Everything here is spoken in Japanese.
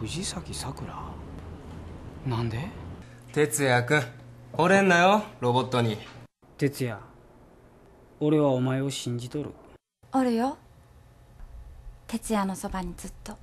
藤崎さくらなんで哲也君惚れんなよロボットに哲也俺はお前を信じとるおるよ哲也のそばにずっと